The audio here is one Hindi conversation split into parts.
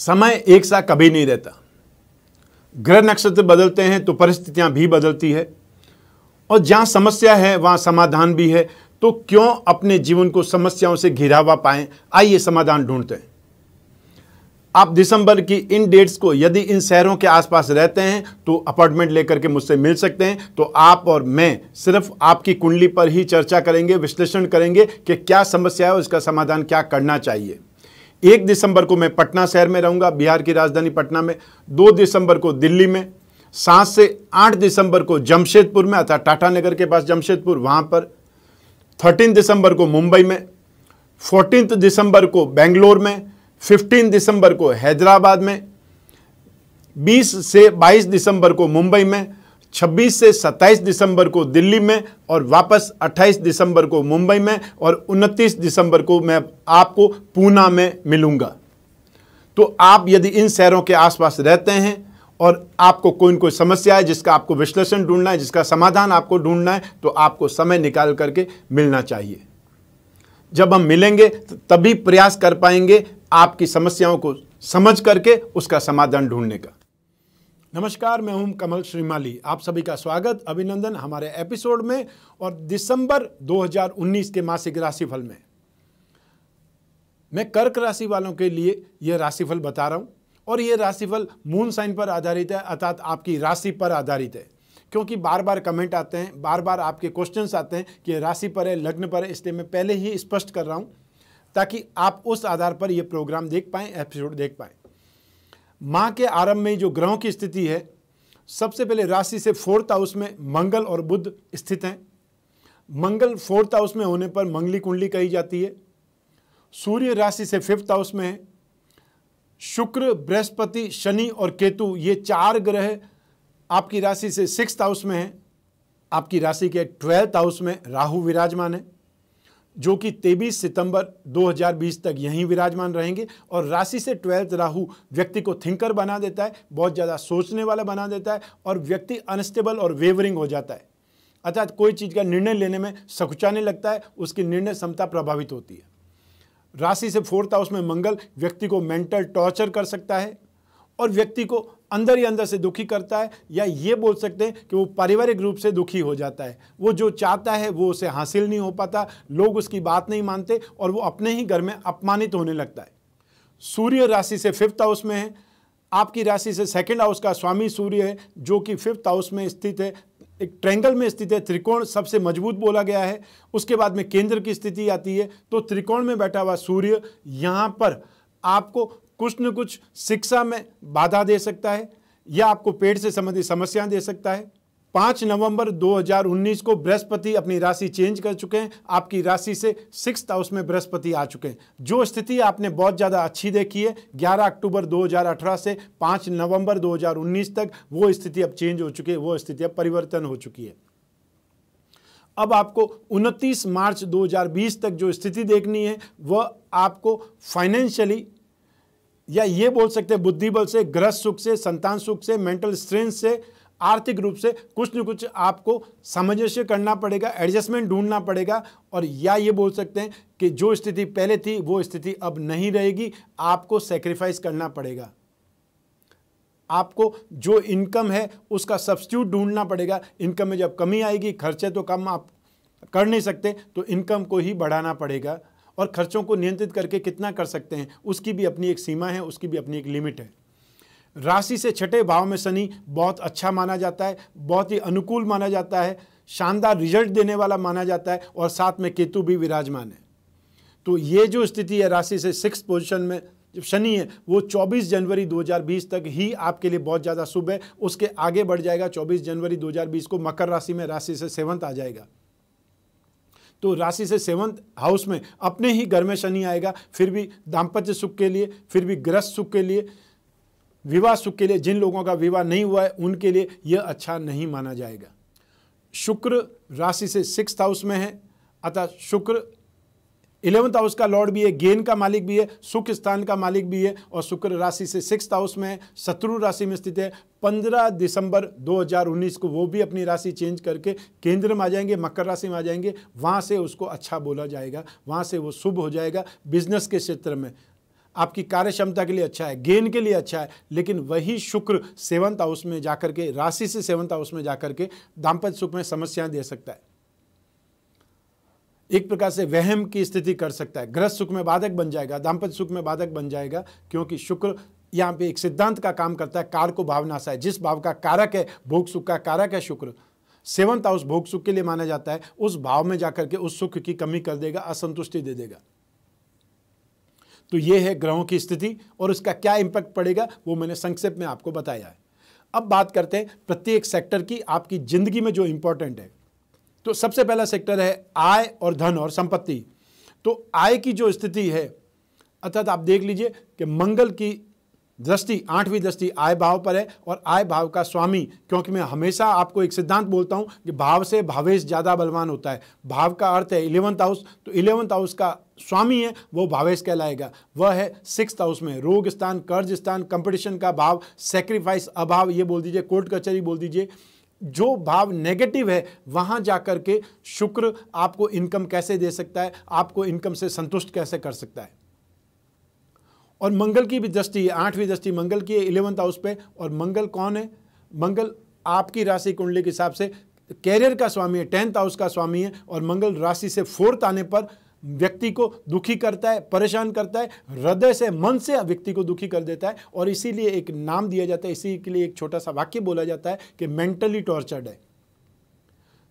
समय एक सा कभी नहीं रहता ग्रह नक्षत्र बदलते हैं तो परिस्थितियां भी बदलती है और जहां समस्या है वहां समाधान भी है तो क्यों अपने जीवन को समस्याओं से घिरावा पाए आइए समाधान ढूंढते हैं आप दिसंबर की इन डेट्स को यदि इन शहरों के आसपास रहते हैं तो अपॉइंटमेंट लेकर के मुझसे मिल सकते हैं तो आप और मैं सिर्फ आपकी कुंडली पर ही चर्चा करेंगे विश्लेषण करेंगे कि क्या समस्या है और इसका समाधान क्या करना चाहिए एक दिसंबर को मैं पटना शहर में रहूँगा बिहार की राजधानी पटना में दो दिसंबर को दिल्ली में सात से आठ दिसंबर को जमशेदपुर में अर्थात टाटा नगर के पास जमशेदपुर वहां पर थर्टीन दिसंबर को मुंबई में फोर्टीन दिसंबर को बेंगलोर में फिफ्टीन दिसंबर को हैदराबाद में बीस से बाईस दिसंबर को मुंबई में 26 से 27 दिसंबर को दिल्ली में और वापस 28 दिसंबर को मुंबई में और 29 दिसंबर को मैं आपको पूना में मिलूंगा तो आप यदि इन शहरों के आसपास रहते हैं और आपको कोई कोई समस्या है जिसका आपको विश्लेषण ढूंढना है जिसका समाधान आपको ढूंढना है तो आपको समय निकाल करके मिलना चाहिए जब हम मिलेंगे तभी प्रयास कर पाएंगे आपकी समस्याओं को समझ करके उसका समाधान ढूंढने का नमस्कार मैं हूं कमल श्रीमाली आप सभी का स्वागत अभिनंदन हमारे एपिसोड में और दिसंबर 2019 के मासिक राशिफल में मैं कर्क राशि वालों के लिए यह राशिफल बता रहा हूं और ये राशिफल मून साइन पर आधारित है अर्थात आपकी राशि पर आधारित है क्योंकि बार बार कमेंट आते हैं बार बार आपके क्वेश्चंस आते हैं कि राशि पर है लग्न पर है इसलिए मैं पहले ही स्पष्ट कर रहा हूँ ताकि आप उस आधार पर यह प्रोग्राम देख पाएं एपिसोड देख पाएं माह के आरंभ में जो ग्रहों की स्थिति है सबसे पहले राशि से फोर्थ हाउस में मंगल और बुद्ध स्थित हैं मंगल फोर्थ हाउस में होने पर मंगली कुंडली कही जाती है सूर्य राशि से फिफ्थ हाउस में है शुक्र बृहस्पति शनि और केतु ये चार ग्रह आपकी राशि से सिक्स हाउस में हैं आपकी राशि के ट्वेल्थ हाउस में राहु विराजमान है जो कि 23 सितंबर 2020 तक यहीं विराजमान रहेंगे और राशि से ट्वेल्थ राहु व्यक्ति को थिंकर बना देता है बहुत ज़्यादा सोचने वाला बना देता है और व्यक्ति अनस्टेबल और वेवरिंग हो जाता है अर्थात कोई चीज़ का निर्णय लेने में सकुचाने लगता है उसकी निर्णय क्षमता प्रभावित होती है राशि से फोर्थ हाउस में मंगल व्यक्ति को मेंटल टॉर्चर कर सकता है और व्यक्ति को अंदर ही अंदर से दुखी करता है या ये बोल सकते हैं कि वो पारिवारिक रूप से दुखी हो जाता है वो जो चाहता है वो उसे हासिल नहीं हो पाता लोग उसकी बात नहीं मानते और वो अपने ही घर में अपमानित होने लगता है सूर्य राशि से फिफ्थ हाउस में है आपकी राशि से सेकेंड हाउस का स्वामी सूर्य है जो कि फिफ्थ हाउस में स्थित है एक ट्रैंगल में स्थित है त्रिकोण सबसे मजबूत बोला गया है उसके बाद में केंद्र की स्थिति आती है तो त्रिकोण में बैठा हुआ सूर्य यहाँ पर आपको कुछ न कुछ शिक्षा में बाधा दे सकता है या आपको पेट से संबंधित समस्याएं दे सकता है पाँच नवंबर 2019 को बृहस्पति अपनी राशि चेंज कर चुके हैं आपकी राशि से सिक्स हाउस में बृहस्पति आ चुके हैं जो स्थिति आपने बहुत ज़्यादा अच्छी देखी है 11 अक्टूबर 2018 से पाँच नवंबर 2019 तक वो स्थिति अब चेंज हो चुकी है वो स्थिति अब परिवर्तन हो चुकी है अब आपको 29 मार्च 2020 तक जो स्थिति देखनी है वह आपको फाइनेंशियली या ये बोल सकते हैं बुद्धि बल से ग्रह सुख से संतान सुख से मेंटल स्ट्रेंथ से आर्थिक रूप से कुछ न कुछ आपको सामंजस्य करना पड़ेगा एडजस्टमेंट ढूंढना पड़ेगा और या ये बोल सकते हैं कि जो स्थिति पहले थी वो स्थिति अब नहीं रहेगी आपको सेक्रीफाइस करना पड़ेगा आपको जो इनकम है उसका सब्सिट्यूट ढूंढना पड़ेगा इनकम में जब कमी आएगी खर्चे तो कम आप कर नहीं सकते तो इनकम को ही बढ़ाना पड़ेगा और खर्चों को नियंत्रित करके कितना कर सकते हैं उसकी भी अपनी एक सीमा है उसकी भी अपनी एक लिमिट है राशि से छठे भाव में शनि बहुत अच्छा माना जाता है बहुत ही अनुकूल माना जाता है शानदार रिजल्ट देने वाला माना जाता है और साथ में केतु भी विराजमान है तो ये जो स्थिति है राशि से सिक्स पोजिशन में जब शनि है वो 24 जनवरी 2020 तक ही आपके लिए बहुत ज़्यादा शुभ है उसके आगे बढ़ जाएगा 24 जनवरी 2020 को मकर राशि में राशि से सेवंथ आ जाएगा तो राशि से सेवंथ हाउस में अपने ही घर में शनि आएगा फिर भी दाम्पत्य सुख के लिए फिर भी ग्रस्त सुख के लिए विवाह सुख के लिए जिन लोगों का विवाह नहीं हुआ है उनके लिए यह अच्छा नहीं माना जाएगा शुक्र राशि से सिक्स हाउस में है अतः शुक्र इलेवंथ हाउस का लॉर्ड भी है गेन का मालिक भी है सुख स्थान का मालिक भी है और शुक्र राशि से सिक्स हाउस में शत्रु राशि में स्थित है 15 दिसंबर 2019 को वो भी अपनी राशि चेंज करके केंद्र में आ जाएंगे मकर राशि में आ जाएंगे वहाँ से उसको अच्छा बोला जाएगा वहाँ से वो शुभ हो जाएगा बिजनेस के क्षेत्र में आपकी कार्य क्षमता के लिए अच्छा है गेन के लिए अच्छा है लेकिन वही शुक्र सेवंथ हाउस में जाकर के राशि से सेवंथ हाउस में जाकर के दाम्पत्य सुख में समस्याएं दे सकता है एक प्रकार से वहम की स्थिति कर सकता है ग्रह सुख में बाधक बन जाएगा दाम्पत्य सुख में बाधक बन जाएगा क्योंकि शुक्र यहाँ पे एक सिद्धांत का काम करता है कार को भावना सा है जिस भाव का कारक है भोग सुख का कारक है शुक्र सेवंथ हाउस भोग सुख के लिए माना जाता है उस भाव में जाकर के उस सुख की कमी कर देगा असंतुष्टि दे देगा तो ये है ग्रहों की स्थिति और उसका क्या इम्पैक्ट पड़ेगा वो मैंने संक्षेप में आपको बताया है अब बात करते हैं प्रत्येक सेक्टर की आपकी ज़िंदगी में जो इंपॉर्टेंट है तो सबसे पहला सेक्टर है आय और धन और संपत्ति तो आय की जो स्थिति है अर्थात आप देख लीजिए कि मंगल की दृष्टि आठवीं दृष्टि आय भाव पर है और आय भाव का स्वामी क्योंकि मैं हमेशा आपको एक सिद्धांत बोलता हूं कि भाव से भावेश ज़्यादा बलवान होता है भाव का अर्थ है इलेवंथ हाउस तो इलेवंथ हाउस का स्वामी है वो भावेश कहलाएगा वह है सिक्स हाउस में रोग स्थान कर्ज स्थान कंपटीशन का भाव सेक्रीफाइस अभाव ये बोल दीजिए कोर्ट कचहरी बोल दीजिए जो भाव नेगेटिव है वहां जाकर के शुक्र आपको इनकम कैसे दे सकता है आपको इनकम से संतुष्ट कैसे कर सकता है और मंगल की भी दृष्टि है आठवीं दृष्टि मंगल की है इलेवंथ हाउस पे और मंगल कौन है मंगल आपकी राशि कुंडली के हिसाब से कैरियर का स्वामी है टेंथ हाउस का स्वामी है और मंगल राशि से फोर्थ आने पर व्यक्ति को दुखी करता है परेशान करता है हृदय से मन से व्यक्ति को दुखी कर देता है और इसीलिए एक नाम दिया जाता है इसी के लिए एक छोटा सा वाक्य बोला जाता है कि मेंटली टॉर्चर्ड है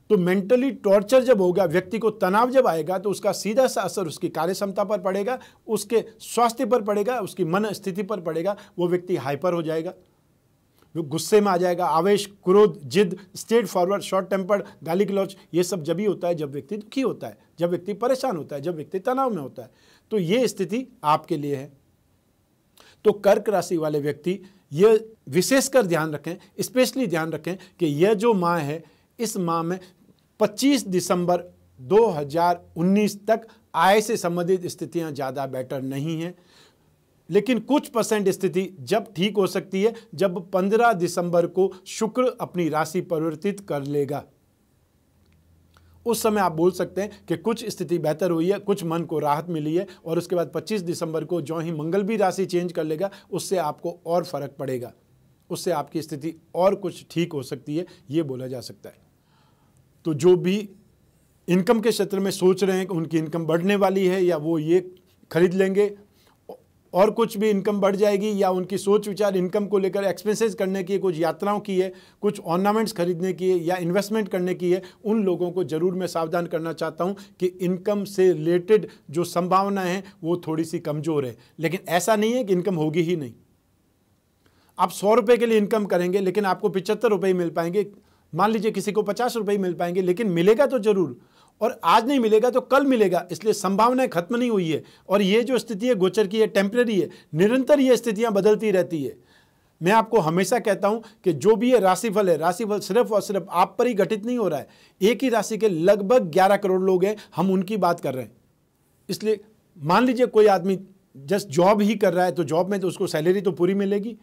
तो मेंटली टॉर्चर जब होगा व्यक्ति को तनाव जब आएगा तो उसका सीधा सा असर उसकी कार्य क्षमता पर पड़ेगा उसके स्वास्थ्य पर पड़ेगा उसकी मन स्थिति पर पड़ेगा वो व्यक्ति हाइपर हो जाएगा गुस्से में आ जाएगा आवेश क्रोध जिद स्ट्रेट फॉरवर्ड शॉर्ट टेम्पर्ड गाली गलौच ये सब जब ही होता है जब व्यक्ति दुखी होता है जब व्यक्ति परेशान होता है जब व्यक्ति तनाव में होता है तो ये स्थिति आपके लिए है तो कर्क राशि वाले व्यक्ति ये विशेषकर ध्यान रखें स्पेशली ध्यान रखें कि यह जो माह है इस माह में 25 दिसंबर 2019 तक आय से संबंधित स्थितियां ज़्यादा बेटर नहीं हैं लेकिन कुछ परसेंट स्थिति जब ठीक हो सकती है जब 15 दिसंबर को शुक्र अपनी राशि परिवर्तित कर लेगा उस समय आप बोल सकते हैं कि कुछ स्थिति बेहतर हुई है कुछ मन को राहत मिली है और उसके बाद 25 दिसंबर को जो ही मंगल भी राशि चेंज कर लेगा उससे आपको और फर्क पड़ेगा उससे आपकी स्थिति और कुछ ठीक हो सकती है ये बोला जा सकता है तो जो भी इनकम के क्षेत्र में सोच रहे हैं कि उनकी इनकम बढ़ने वाली है या वो ये खरीद लेंगे और कुछ भी इनकम बढ़ जाएगी या उनकी सोच विचार इनकम को लेकर एक्सपेंसेस करने की कुछ यात्राओं की है कुछ ऑर्नामेंट्स खरीदने की है या इन्वेस्टमेंट करने की है उन लोगों को ज़रूर मैं सावधान करना चाहता हूं कि इनकम से रिलेटेड जो संभावना है वो थोड़ी सी कमज़ोर है लेकिन ऐसा नहीं है कि इनकम होगी ही नहीं आप सौ रुपये के लिए इनकम करेंगे लेकिन आपको पिचहत्तर रुपये मिल पाएंगे मान लीजिए किसी को पचास रुपये मिल पाएंगे लेकिन मिलेगा तो ज़रूर और आज नहीं मिलेगा तो कल मिलेगा इसलिए संभावनाएं खत्म नहीं हुई है और ये जो स्थिति है गोचर की है टेम्प्रेरी है निरंतर ये स्थितियाँ बदलती रहती है मैं आपको हमेशा कहता हूं कि जो भी ये राशिफल है राशिफल सिर्फ और सिर्फ आप पर ही गठित नहीं हो रहा है एक ही राशि के लगभग ग्यारह करोड़ लोग हैं हम उनकी बात कर रहे हैं इसलिए मान लीजिए कोई आदमी जस्ट जॉब ही कर रहा है तो जॉब में तो उसको सैलरी तो पूरी मिलेगी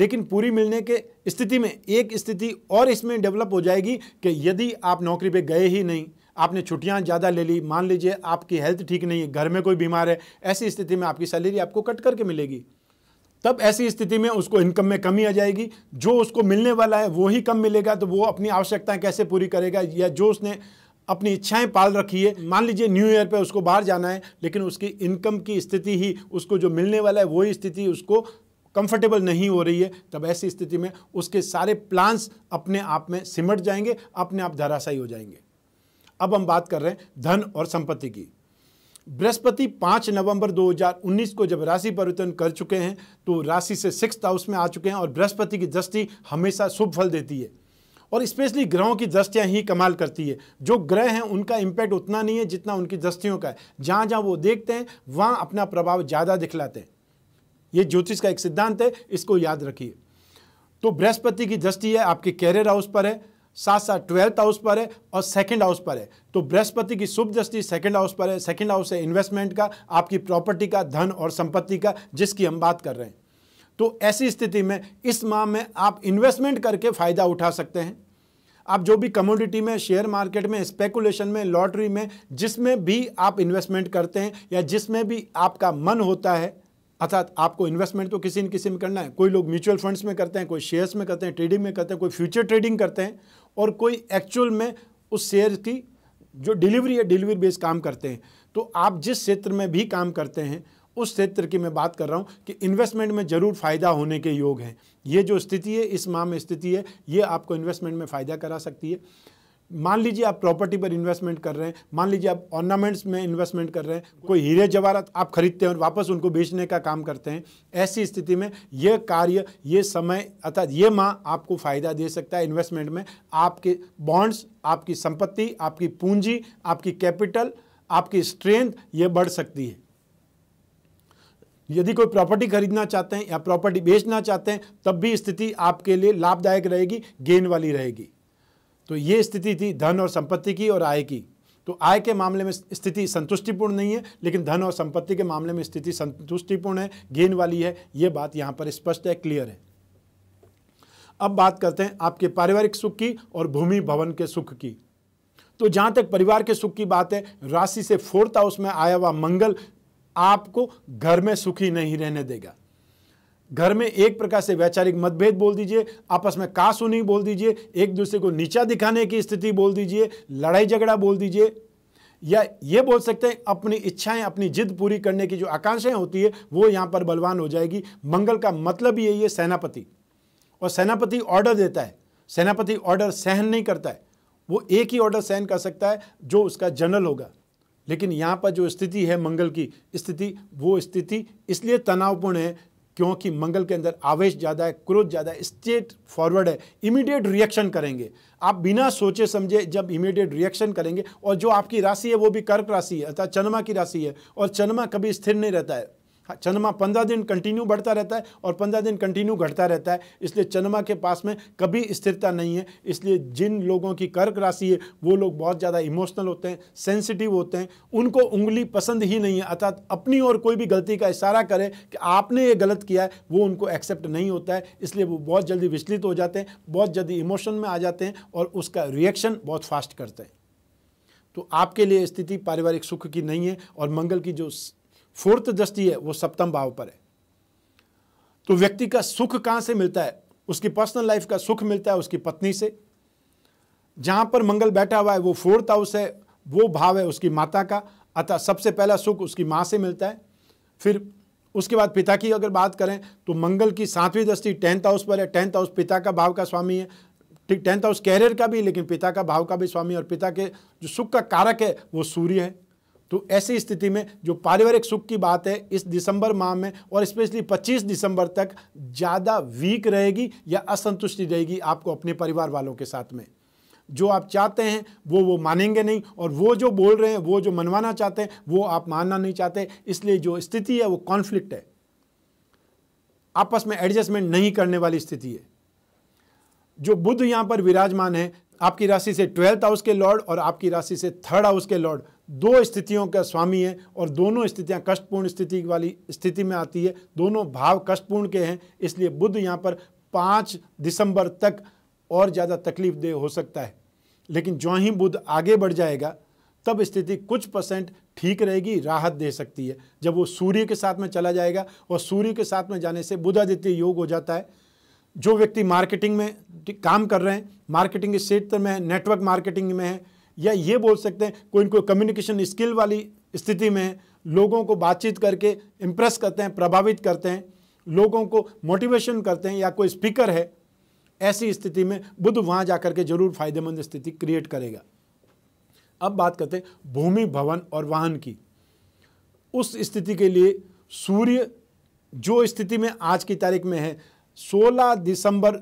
लेकिन पूरी मिलने के स्थिति में एक स्थिति और इसमें डेवलप हो जाएगी कि यदि आप नौकरी पर गए ही नहीं आपने छुट्टियाँ ज़्यादा ले ली मान लीजिए आपकी हेल्थ ठीक नहीं है घर में कोई बीमार है ऐसी स्थिति में आपकी सैलरी आपको कट करके मिलेगी तब ऐसी स्थिति में उसको इनकम में कमी आ जाएगी जो उसको मिलने वाला है वो ही कम मिलेगा तो वो अपनी आवश्यकताएं कैसे पूरी करेगा या जो उसने अपनी इच्छाएं पाल रखी है मान लीजिए न्यू ईयर पे उसको बाहर जाना है लेकिन उसकी इनकम की स्थिति ही उसको जो मिलने वाला है वही स्थिति उसको कंफर्टेबल नहीं हो रही है तब ऐसी स्थिति में उसके सारे प्लान्स अपने आप में सिमट जाएंगे अपने आप धराशायी हो जाएंगे अब हम बात कर रहे हैं धन और संपत्ति की बृहस्पति 5 नवंबर 2019 को जब राशि परिवर्तन कर चुके हैं तो राशि से सिक्स हाउस में आ चुके हैं और बृहस्पति की दृष्टि हमेशा शुभ फल देती है और स्पेशली ग्रहों की दृष्टियाँ ही कमाल करती है जो ग्रह हैं उनका इम्पैक्ट उतना नहीं है जितना उनकी दृष्टियों का है जहाँ जहाँ वो देखते हैं वहाँ अपना प्रभाव ज़्यादा दिखलाते हैं ये ज्योतिष का एक सिद्धांत है इसको याद रखिए तो बृहस्पति की दृष्टि है आपके कैरियर हाउस पर है साथ साथ ट्वेल्थ हाउस पर है और सेकंड हाउस पर है तो बृहस्पति की शुभ दृष्टि सेकंड हाउस पर है सेकंड हाउस है इन्वेस्टमेंट का आपकी प्रॉपर्टी का धन और संपत्ति का जिसकी हम बात कर रहे हैं तो ऐसी स्थिति में इस माह में आप इन्वेस्टमेंट करके फ़ायदा उठा सकते हैं आप जो भी कमोडिटी में शेयर मार्केट में स्पेकुलेशन में लॉटरी में जिसमें भी आप इन्वेस्टमेंट करते हैं या जिसमें भी आपका मन होता है अर्थात आपको इन्वेस्टमेंट तो किसी न किसी में करना है कोई लोग म्यूचुअल फंड्स में करते हैं कोई शेयर्स में करते हैं ट्रेडिंग में करते हैं कोई फ्यूचर ट्रेडिंग करते हैं और कोई एक्चुअल में उस शेयर की जो डिलीवरी है डिलीवरी बेस काम करते हैं तो आप जिस क्षेत्र में भी काम करते हैं उस क्षेत्र की मैं बात कर रहा हूँ कि इन्वेस्टमेंट में ज़रूर फ़ायदा होने के योग हैं ये जो स्थिति है इस माह में स्थिति है ये आपको इन्वेस्टमेंट में फ़ायदा करा सकती है मान लीजिए आप प्रॉपर्टी पर इन्वेस्टमेंट कर रहे हैं मान लीजिए आप ऑर्नामेंट्स में इन्वेस्टमेंट कर रहे हैं कोई हीरे जवाहरात आप खरीदते हैं और वापस उनको बेचने का काम करते हैं ऐसी स्थिति में यह कार्य ये समय अर्थात ये माह आपको फ़ायदा दे सकता है इन्वेस्टमेंट में आपके बॉन्ड्स आपकी संपत्ति आपकी पूंजी आपकी कैपिटल आपकी स्ट्रेंथ ये बढ़ सकती है यदि कोई प्रॉपर्टी खरीदना चाहते हैं या प्रॉपर्टी बेचना चाहते हैं तब भी स्थिति आपके लिए लाभदायक रहेगी गेन वाली रहेगी तो ये स्थिति थी धन और संपत्ति की और आय की तो आय के मामले में स्थिति संतुष्टिपूर्ण नहीं है लेकिन धन और संपत्ति के मामले में स्थिति संतुष्टिपूर्ण है गेन वाली है ये बात यहाँ पर स्पष्ट है क्लियर है अब बात करते हैं आपके पारिवारिक सुख की और भूमि भवन के सुख की तो जहाँ तक परिवार के सुख की बात है राशि से फोर्थ हाउस में आया हुआ मंगल आपको घर में सुखी नहीं रहने देगा घर में एक प्रकार से वैचारिक मतभेद बोल दीजिए आपस में कास बोल दीजिए एक दूसरे को नीचा दिखाने की स्थिति बोल दीजिए लड़ाई झगड़ा बोल दीजिए या ये बोल सकते हैं अपनी इच्छाएं अपनी जिद पूरी करने की जो आकांक्षाएं होती है वो यहाँ पर बलवान हो जाएगी मंगल का मतलब यही है सेनापति और सेनापति ऑर्डर देता है सेनापति ऑर्डर सहन नहीं करता है वो एक ही ऑर्डर सहन कर सकता है जो उसका जनरल होगा लेकिन यहाँ पर जो स्थिति है मंगल की स्थिति वो स्थिति इसलिए तनावपूर्ण है क्योंकि मंगल के अंदर आवेश ज़्यादा है क्रोध ज़्यादा है स्टेट फॉरवर्ड है इमीडिएट रिएक्शन करेंगे आप बिना सोचे समझे जब इमीडिएट रिएक्शन करेंगे और जो आपकी राशि है वो भी कर्क राशि है अर्थात चंद्रमा की राशि है और चंद्रमा कभी स्थिर नहीं रहता है हाँ, चंद्रमा पंद्रह दिन कंटिन्यू बढ़ता रहता है और पंद्रह दिन कंटिन्यू घटता रहता है इसलिए चंद्रमा के पास में कभी स्थिरता नहीं है इसलिए जिन लोगों की कर्क राशि है वो लोग बहुत ज़्यादा इमोशनल होते हैं सेंसिटिव होते हैं उनको उंगली पसंद ही नहीं है अर्थात अपनी और कोई भी गलती का इशारा करे कि आपने ये गलत किया है वो उनको एक्सेप्ट नहीं होता है इसलिए वो बहुत जल्दी विचलित हो जाते हैं बहुत जल्दी इमोशन में आ जाते हैं और उसका रिएक्शन बहुत फास्ट करते हैं तो आपके लिए स्थिति पारिवारिक सुख की नहीं है और मंगल की जो फोर्थ दृष्टि है वो सप्तम भाव पर है तो व्यक्ति का सुख कहाँ से मिलता है उसकी पर्सनल लाइफ का सुख मिलता है उसकी पत्नी से जहां पर मंगल बैठा हुआ है वो फोर्थ हाउस है वो भाव है उसकी माता का अतः सबसे पहला सुख उसकी माँ से मिलता है फिर उसके बाद पिता की अगर बात करें तो मंगल की सातवीं दृष्टि टेंथ हाउस पर है टेंथ हाउस पिता का भाव का स्वामी है ठीक टेंथ हाउस कैरियर का भी लेकिन पिता का भाव का भी स्वामी और पिता के जो सुख का कारक है वो सूर्य है तो ऐसी स्थिति में जो पारिवारिक सुख की बात है इस दिसंबर माह में और स्पेशली 25 दिसंबर तक ज़्यादा वीक रहेगी या असंतुष्टि रहेगी आपको अपने परिवार वालों के साथ में जो आप चाहते हैं वो वो मानेंगे नहीं और वो जो बोल रहे हैं वो जो मनवाना चाहते हैं वो आप मानना नहीं चाहते इसलिए जो स्थिति है वो कॉन्फ्लिक्ट है आपस में एडजस्टमेंट नहीं करने वाली स्थिति है जो बुद्ध यहां पर विराजमान है आपकी राशि से ट्वेल्थ हाउस के लॉर्ड और आपकी राशि से थर्ड हाउस के लॉर्ड दो स्थितियों का स्वामी है और दोनों स्थितियां कष्टपूर्ण स्थिति वाली स्थिति में आती है दोनों भाव कष्टपूर्ण के हैं इसलिए बुद्ध यहाँ पर पाँच दिसंबर तक और ज़्यादा तकलीफ दे हो सकता है लेकिन जो ही बुद्ध आगे बढ़ जाएगा तब स्थिति कुछ परसेंट ठीक रहेगी राहत दे सकती है जब वो सूर्य के साथ में चला जाएगा और सूर्य के साथ में जाने से बुधादित्य योग हो जाता है जो व्यक्ति मार्केटिंग में काम कर रहे हैं मार्केटिंग क्षेत्र में है नेटवर्क मार्केटिंग में है या ये बोल सकते हैं कोई इनको कम्युनिकेशन स्किल वाली स्थिति में है लोगों को बातचीत करके इम्प्रेस करते हैं प्रभावित करते हैं लोगों को मोटिवेशन करते हैं या कोई स्पीकर है ऐसी स्थिति में बुद्ध वहाँ जा के जरूर फायदेमंद स्थिति क्रिएट करेगा अब बात करते हैं भूमि भवन और वाहन की उस स्थिति के लिए सूर्य जो स्थिति में आज की तारीख में है 16 दिसंबर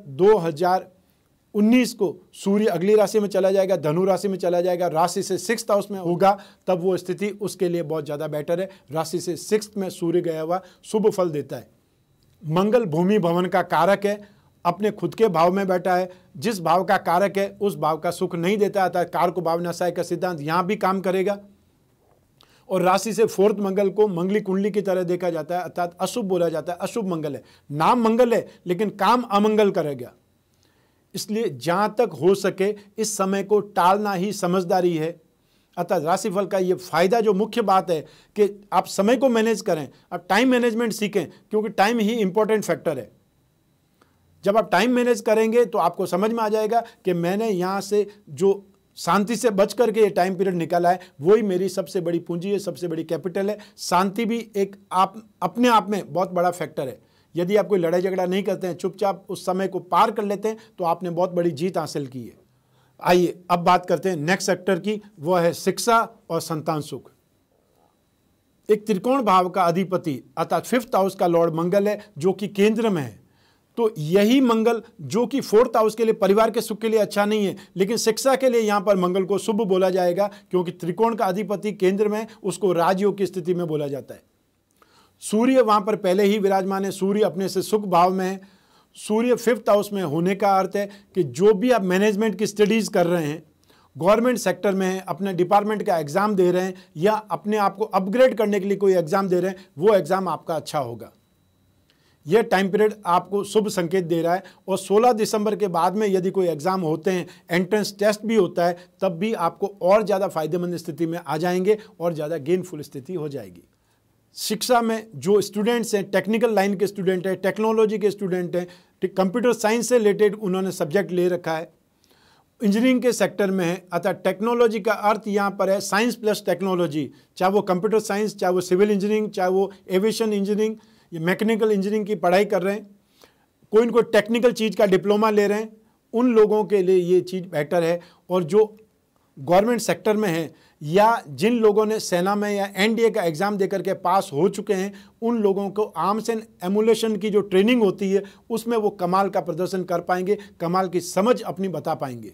उन्नीस को सूर्य अगली राशि में चला जाएगा धनु राशि में चला जाएगा राशि से सिक्स हाउस में होगा तब वो स्थिति उसके लिए बहुत ज़्यादा बेटर है राशि से सिक्स में सूर्य गया हुआ शुभ फल देता है मंगल भूमि भवन का कारक है अपने खुद के भाव में बैठा है जिस भाव का कारक है उस भाव का सुख नहीं देता आता कार को भाव का सिद्धांत यहाँ भी काम करेगा और राशि से फोर्थ मंगल को मंगली कुंडली की तरह देखा जाता है अर्थात अशुभ बोला जाता है अशुभ मंगल है नाम मंगल है लेकिन काम अमंगल करेगा इसलिए जहाँ तक हो सके इस समय को टालना ही समझदारी है अतः राशिफल का ये फायदा जो मुख्य बात है कि आप समय को मैनेज करें आप टाइम मैनेजमेंट सीखें क्योंकि टाइम ही इंपॉर्टेंट फैक्टर है जब आप टाइम मैनेज करेंगे तो आपको समझ में आ जाएगा कि मैंने यहाँ से जो शांति से बच करके ये टाइम पीरियड निकाला है वही मेरी सबसे बड़ी पूंजी है सबसे बड़ी कैपिटल है शांति भी एक आप अपने आप में बहुत बड़ा फैक्टर है यदि आप कोई लड़ाई झगड़ा नहीं करते हैं चुपचाप उस समय को पार कर लेते हैं तो आपने बहुत बड़ी जीत हासिल की है आइए अब बात करते हैं नेक्स्ट सेक्टर की वह है शिक्षा और संतान सुख एक त्रिकोण भाव का अधिपति अर्थात फिफ्थ हाउस का लॉर्ड मंगल है जो कि केंद्र में है तो यही मंगल जो कि फोर्थ हाउस के लिए परिवार के सुख के लिए अच्छा नहीं है लेकिन शिक्षा के लिए यहाँ पर मंगल को शुभ बोला जाएगा क्योंकि त्रिकोण का अधिपति केंद्र में उसको राजयोग की स्थिति में बोला जाता है सूर्य वहां पर पहले ही विराजमान है सूर्य अपने से सुख भाव में है सूर्य फिफ्थ हाउस में होने का अर्थ है कि जो भी आप मैनेजमेंट की स्टडीज़ कर रहे हैं गवर्नमेंट सेक्टर में हैं अपने डिपार्टमेंट का एग्ज़ाम दे रहे हैं या अपने आप को अपग्रेड करने के लिए कोई एग्ज़ाम दे रहे हैं वो एग्ज़ाम आपका अच्छा होगा यह टाइम पीरियड आपको शुभ संकेत दे रहा है और 16 दिसंबर के बाद में यदि कोई एग्ज़ाम होते हैं एंट्रेंस टेस्ट भी होता है तब भी आपको और ज़्यादा फायदेमंद स्थिति में आ जाएंगे और ज़्यादा गेनफुल स्थिति हो जाएगी शिक्षा में जो स्टूडेंट्स हैं टेक्निकल लाइन के स्टूडेंट हैं टेक्नोलॉजी के स्टूडेंट हैं कंप्यूटर साइंस से रिलेटेड उन्होंने सब्जेक्ट ले रखा है इंजीनियरिंग के सेक्टर में है अतः टेक्नोलॉजी का अर्थ यहाँ पर है साइंस प्लस टेक्नोलॉजी चाहे वो कंप्यूटर साइंस चाहे वो सिविल इंजीनियरिंग चाहे वो एविएशन इंजीनियरिंग या मैकेनिकल इंजीनियरिंग की पढ़ाई कर रहे हैं कोई इनको कोई टेक्निकल चीज़ का डिप्लोमा ले रहे हैं उन लोगों के लिए ये चीज़ बेटर है और जो गवर्नमेंट सेक्टर में है या जिन लोगों ने सेना में या एनडीए का एग्ज़ाम देकर के पास हो चुके हैं उन लोगों को आर्म्स एंड एमुलेशन की जो ट्रेनिंग होती है उसमें वो कमाल का प्रदर्शन कर पाएंगे कमाल की समझ अपनी बता पाएंगे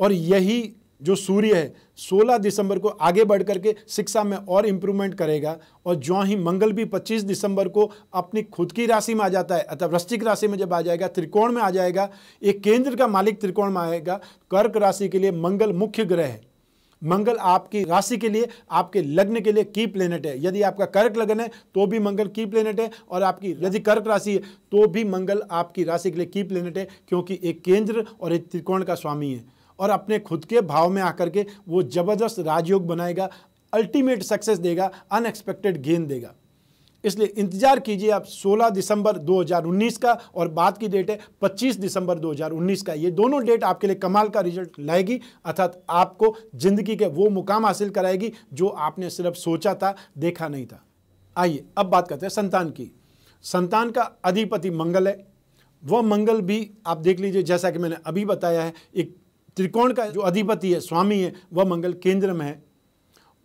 और यही जो सूर्य है 16 दिसंबर को आगे बढ़ करके शिक्षा में और इम्प्रूवमेंट करेगा और जो ही मंगल भी 25 दिसंबर को अपनी खुद की राशि में आ जाता है अतः वृश्चिक राशि में जब आ जाएगा त्रिकोण में आ जाएगा एक केंद्र का मालिक त्रिकोण में आएगा कर्क राशि के लिए मंगल मुख्य ग्रह है मंगल आपकी राशि के लिए आपके लग्न के लिए की प्लेनेट है यदि आपका कर्क लग्न है तो भी मंगल की प्लेनेट है और आपकी यदि कर्क राशि है तो भी मंगल आपकी राशि के लिए की प्लेनेट है क्योंकि एक केंद्र और एक त्रिकोण का स्वामी है और अपने खुद के भाव में आकर के वो जबरदस्त राजयोग बनाएगा अल्टीमेट सक्सेस देगा अनएक्सपेक्टेड गेन देगा इसलिए इंतज़ार कीजिए आप 16 दिसंबर 2019 का और बाद की डेट है 25 दिसंबर 2019 का ये दोनों डेट आपके लिए कमाल का रिजल्ट लाएगी अर्थात आपको ज़िंदगी के वो मुकाम हासिल कराएगी जो आपने सिर्फ सोचा था देखा नहीं था आइए अब बात करते हैं संतान की संतान का अधिपति मंगल है वह मंगल भी आप देख लीजिए जैसा कि मैंने अभी बताया है एक त्रिकोण का जो अधिपति है स्वामी है वह मंगल केंद्र में है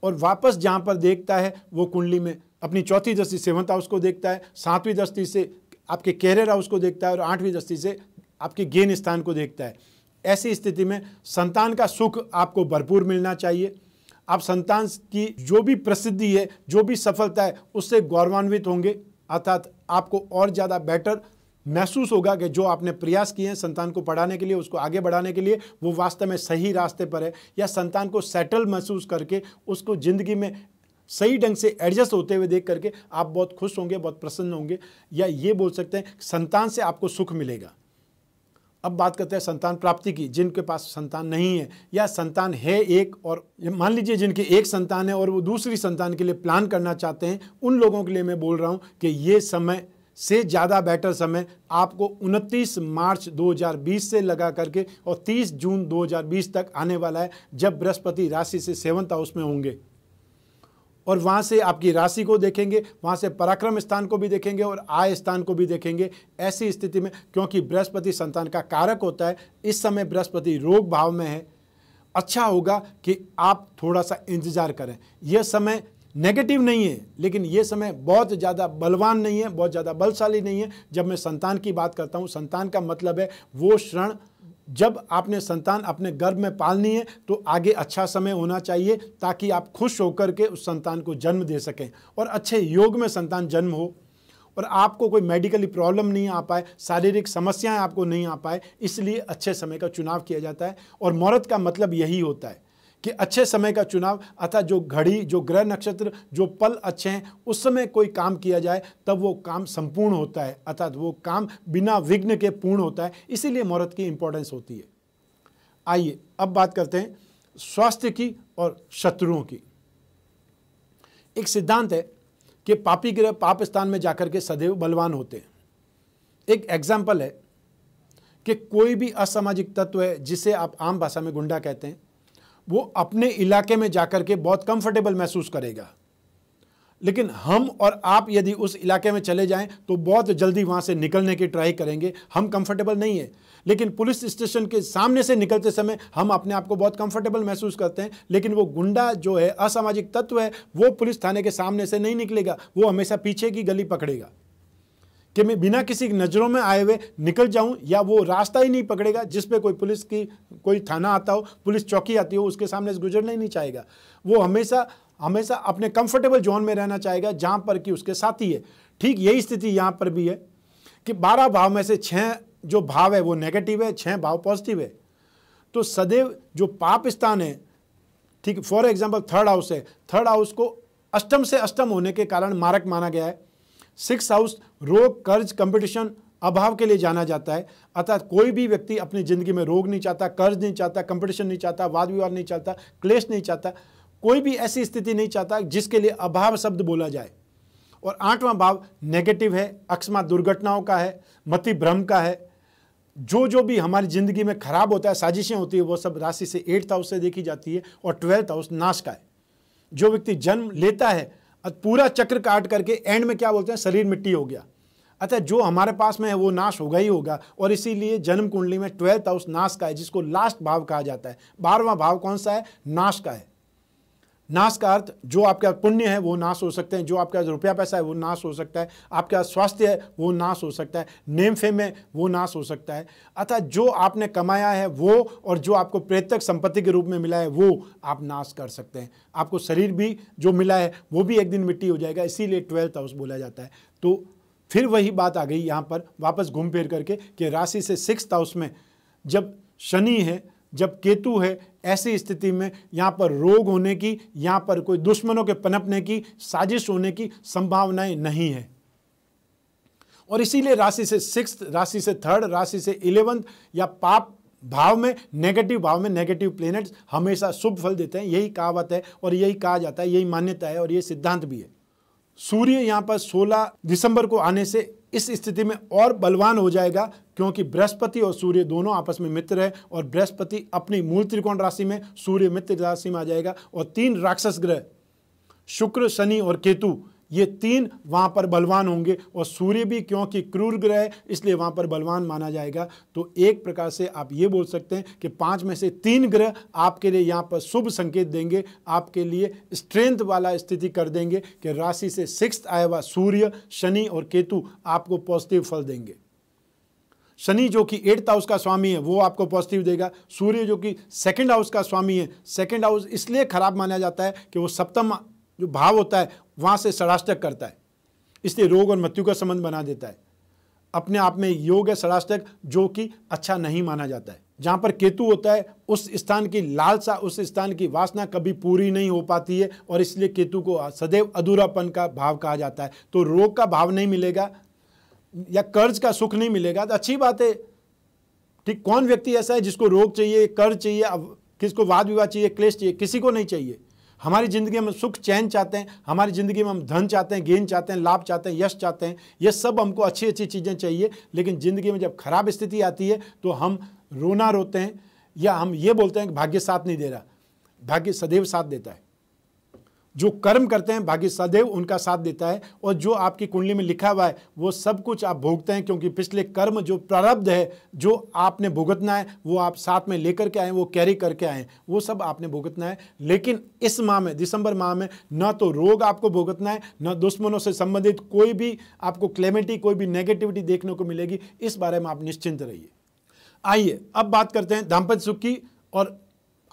और वापस जहाँ पर देखता है वो कुंडली में अपनी चौथी दृष्टि सेवंथ हाउस को देखता है सातवीं दृष्टि से आपके कैरियर हाउस को देखता है और आठवीं दृष्टि से आपके गेन स्थान को देखता है ऐसी स्थिति में संतान का सुख आपको भरपूर मिलना चाहिए आप संतान की जो भी प्रसिद्धि है जो भी सफलता है उससे गौरवान्वित होंगे अर्थात आपको और ज़्यादा बेटर महसूस होगा कि जो आपने प्रयास किए हैं संतान को पढ़ाने के लिए उसको आगे बढ़ाने के लिए वो वास्तव में सही रास्ते पर है या संतान को सेटल महसूस करके उसको ज़िंदगी में सही ढंग से एडजस्ट होते हुए देख करके आप बहुत खुश होंगे बहुत प्रसन्न होंगे या ये बोल सकते हैं संतान से आपको सुख मिलेगा अब बात करते हैं संतान प्राप्ति की जिनके पास संतान नहीं है या संतान है एक और मान लीजिए जिनकी एक संतान है और वो दूसरी संतान के लिए प्लान करना चाहते हैं उन लोगों के लिए मैं बोल रहा हूँ कि ये समय से ज़्यादा बेटर समय आपको 29 मार्च 2020 से लगा करके और 30 जून 2020 तक आने वाला है जब बृहस्पति राशि से सेवन्थ हाउस में होंगे और वहाँ से आपकी राशि को देखेंगे वहाँ से पराक्रम स्थान को भी देखेंगे और आय स्थान को भी देखेंगे ऐसी स्थिति में क्योंकि बृहस्पति संतान का कारक होता है इस समय बृहस्पति रोग भाव में है अच्छा होगा कि आप थोड़ा सा इंतज़ार करें यह समय नेगेटिव नहीं है लेकिन ये समय बहुत ज़्यादा बलवान नहीं है बहुत ज़्यादा बलशाली नहीं है जब मैं संतान की बात करता हूँ संतान का मतलब है वो क्षण जब आपने संतान अपने गर्भ में पालनी है तो आगे अच्छा समय होना चाहिए ताकि आप खुश होकर के उस संतान को जन्म दे सकें और अच्छे योग में संतान जन्म हो और आपको कोई मेडिकली प्रॉब्लम नहीं आ पाए शारीरिक समस्याएं आपको नहीं आ पाए इसलिए अच्छे समय का चुनाव किया जाता है और मौरत का मतलब यही होता है कि अच्छे समय का चुनाव अर्थात जो घड़ी जो ग्रह नक्षत्र जो पल अच्छे हैं उस समय कोई काम किया जाए तब वो काम संपूर्ण होता है अर्थात वो काम बिना विघ्न के पूर्ण होता है इसीलिए मुहूर्त की इंपॉर्टेंस होती है आइए अब बात करते हैं स्वास्थ्य की और शत्रुओं की एक सिद्धांत है कि पापी ग्रह पाप स्थान में जाकर के सदैव बलवान होते हैं एक एग्जाम्पल है कि कोई भी असामाजिक तत्व है जिसे आप आम भाषा में गुंडा कहते हैं वो अपने इलाके में जाकर के बहुत कंफर्टेबल महसूस करेगा लेकिन हम और आप यदि उस इलाके में चले जाएं तो बहुत जल्दी वहाँ से निकलने की ट्राई करेंगे हम कंफर्टेबल नहीं है लेकिन पुलिस स्टेशन के सामने से निकलते समय हम अपने आप को बहुत कंफर्टेबल महसूस करते हैं लेकिन वो गुंडा जो है असामाजिक तत्व है वो पुलिस थाने के सामने से नहीं निकलेगा वो हमेशा पीछे की गली पकड़ेगा कि मैं बिना किसी नज़रों में आए हुए निकल जाऊं या वो रास्ता ही नहीं पकड़ेगा जिस पे कोई पुलिस की कोई थाना आता हो पुलिस चौकी आती हो उसके सामने गुजरना ही नहीं चाहेगा वो हमेशा हमेशा अपने कंफर्टेबल जोन में रहना चाहेगा जहाँ पर कि उसके साथी है ठीक यही स्थिति यहाँ पर भी है कि बारह भाव में से छः जो भाव है वो नेगेटिव है छः भाव पॉजिटिव है तो सदैव जो पाप स्थान है ठीक फॉर एग्जाम्पल थर्ड हाउस है थर्ड हाउस को अष्टम से अष्टम होने के कारण मारक माना गया है सिक्स हाउस रोग कर्ज कंपटीशन अभाव के लिए जाना जाता है अर्थात कोई भी व्यक्ति अपनी ज़िंदगी में रोग नहीं चाहता कर्ज नहीं चाहता कंपटीशन नहीं चाहता वाद विवाद नहीं चाहता क्लेश नहीं चाहता कोई भी ऐसी स्थिति नहीं चाहता जिसके लिए अभाव शब्द बोला जाए और आठवां भाव नेगेटिव है अक्समा दुर्घटनाओं का है मति भ्रम का है जो जो भी हमारी ज़िंदगी में खराब होता है साजिशें होती है वो सब राशि से एट्थ हाउस से देखी जाती है और ट्वेल्थ हाउस नाश का है जो व्यक्ति जन्म लेता है पूरा चक्र काट करके एंड में क्या बोलते हैं शरीर मिट्टी हो गया अतः जो हमारे पास में है वो नाश होगा ही होगा और इसीलिए जन्म कुंडली में ट्वेल्थ हाउस नाश का है जिसको लास्ट भाव कहा जाता है बारहवा भाव कौन सा है नाश का है नाश का अर्थ जो आपका पुण्य है वो नाश हो सकते हैं जो आपके पास रुपया पैसा है वो नाश हो सकता है आपके पास स्वास्थ्य है वो नाश हो सकता है नेम फेम है वो नाश हो सकता है अतः जो आपने कमाया है वो और जो आपको प्रेतक संपत्ति के रूप में मिला है वो आप नाश कर सकते हैं आपको शरीर भी जो मिला है वो भी एक दिन मिट्टी हो जाएगा इसीलिए ट्वेल्थ हाउस बोला जाता है तो फिर वही बात आ गई यहाँ पर वापस घूम फिर करके कि राशि से सिक्स हाउस में जब शनि है जब केतु है ऐसी स्थिति में यहाँ पर रोग होने की यहाँ पर कोई दुश्मनों के पनपने की साजिश होने की संभावनाएं नहीं है और इसीलिए राशि से सिक्स राशि से थर्ड राशि से इलेवंथ या पाप भाव में नेगेटिव भाव में नेगेटिव प्लेनेट्स हमेशा शुभ फल देते हैं यही कहावत है और यही कहा जाता है यही मान्यता है और ये सिद्धांत भी है सूर्य यहाँ पर 16 दिसंबर को आने से इस स्थिति में और बलवान हो जाएगा क्योंकि बृहस्पति और सूर्य दोनों आपस में मित्र है और बृहस्पति अपनी मूल त्रिकोण राशि में सूर्य मित्र राशि में आ जाएगा और तीन राक्षस ग्रह शुक्र शनि और केतु ये तीन वहाँ पर बलवान होंगे और सूर्य भी क्योंकि क्रूर ग्रह इसलिए वहाँ पर बलवान माना जाएगा तो एक प्रकार से आप ये बोल सकते हैं कि पाँच में से तीन ग्रह आपके लिए यहाँ पर शुभ संकेत देंगे आपके लिए स्ट्रेंथ वाला स्थिति कर देंगे कि राशि से सिक्स आया हुआ सूर्य शनि और केतु आपको पॉजिटिव फल देंगे शनि जो कि एट्थ हाउस का स्वामी है वो आपको पॉजिटिव देगा सूर्य जो कि सेकंड हाउस का स्वामी है सेकंड हाउस इसलिए खराब माना जाता है कि वो सप्तम जो भाव होता है वहाँ से षडाष्टक करता है इसलिए रोग और मृत्यु का संबंध बना देता है अपने आप में योग है षडाष्टक जो कि अच्छा नहीं माना जाता है जहाँ पर केतु होता है उस स्थान की लालसा उस स्थान की वासना कभी पूरी नहीं हो पाती है और इसलिए केतु को सदैव अधूरापन का भाव कहा जाता है तो रोग का भाव नहीं मिलेगा या कर्ज का सुख नहीं मिलेगा तो अच्छी बात है ठीक कौन व्यक्ति ऐसा है जिसको रोग चाहिए कर्ज चाहिए किसको वाद विवाद चाहिए क्लेश चाहिए किसी को नहीं चाहिए हमारी ज़िंदगी में सुख चैन चाहते हैं हमारी ज़िंदगी में हम धन चाहते हैं गेन चाहते हैं लाभ चाहते हैं यश चाहते हैं ये सब हमको अच्छी अच्छी चीज़ें चाहिए लेकिन ज़िंदगी में जब खराब स्थिति आती है तो हम रोना रोते हैं या हम ये बोलते हैं कि भाग्य साथ नहीं दे रहा भाग्य सदैव साथ देता है जो कर्म करते हैं भाग्य सदैव उनका साथ देता है और जो आपकी कुंडली में लिखा हुआ है वो सब कुछ आप भोगते हैं क्योंकि पिछले कर्म जो प्रारब्ध है जो आपने भुगतना है वो आप साथ में लेकर के आए वो कैरी करके आए वो सब आपने भुगतना है लेकिन इस माह में दिसंबर माह में न तो रोग आपको भुगतना है न दुश्मनों से संबंधित कोई भी आपको क्लेमिटी कोई भी नेगेटिविटी देखने को मिलेगी इस बारे में आप निश्चिंत रहिए आइए अब बात करते हैं दाम्पत्य सुख की और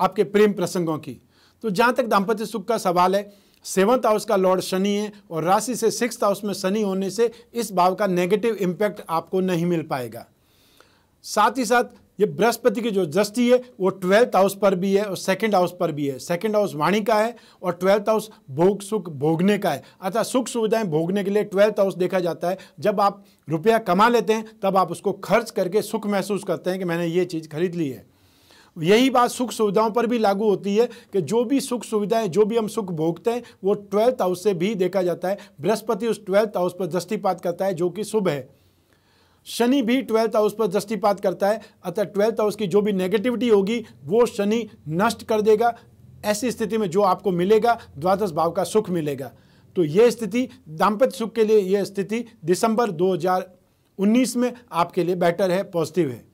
आपके प्रेम प्रसंगों की तो जहाँ तक दाम्पत्य सुख का सवाल है सेवन्थ हाउस का लॉर्ड शनि है और राशि से सिक्स हाउस में शनि होने से इस भाव का नेगेटिव इम्पैक्ट आपको नहीं मिल पाएगा साथ ही साथ ये बृहस्पति की जो दृष्टि है वो ट्वेल्थ हाउस पर भी है और सेकंड हाउस पर भी है सेकंड हाउस वाणी का है और ट्वेल्थ हाउस भोग सुख भोगने का है अर्थात सुख सुविधाएं भोगने के लिए ट्वेल्थ हाउस देखा जाता है जब आप रुपया कमा लेते हैं तब आप उसको खर्च करके सुख महसूस करते हैं कि मैंने ये चीज़ खरीद ली है यही बात सुख सुविधाओं पर भी लागू होती है कि जो भी सुख सुविधाएं जो भी हम सुख भोगते हैं वो ट्वेल्थ हाउस से भी देखा जाता है बृहस्पति उस ट्वेल्थ हाउस पर दृष्टिपात करता है जो कि शुभ है शनि भी ट्वेल्थ हाउस पर दृष्टिपात करता है अतः ट्वेल्थ हाउस की जो भी नेगेटिविटी होगी वो शनि नष्ट कर देगा ऐसी स्थिति में जो आपको मिलेगा द्वादश भाव का सुख मिलेगा तो ये स्थिति दाम्पत्य सुख के लिए ये स्थिति दिसंबर 2019 में आपके लिए बेटर है पॉजिटिव है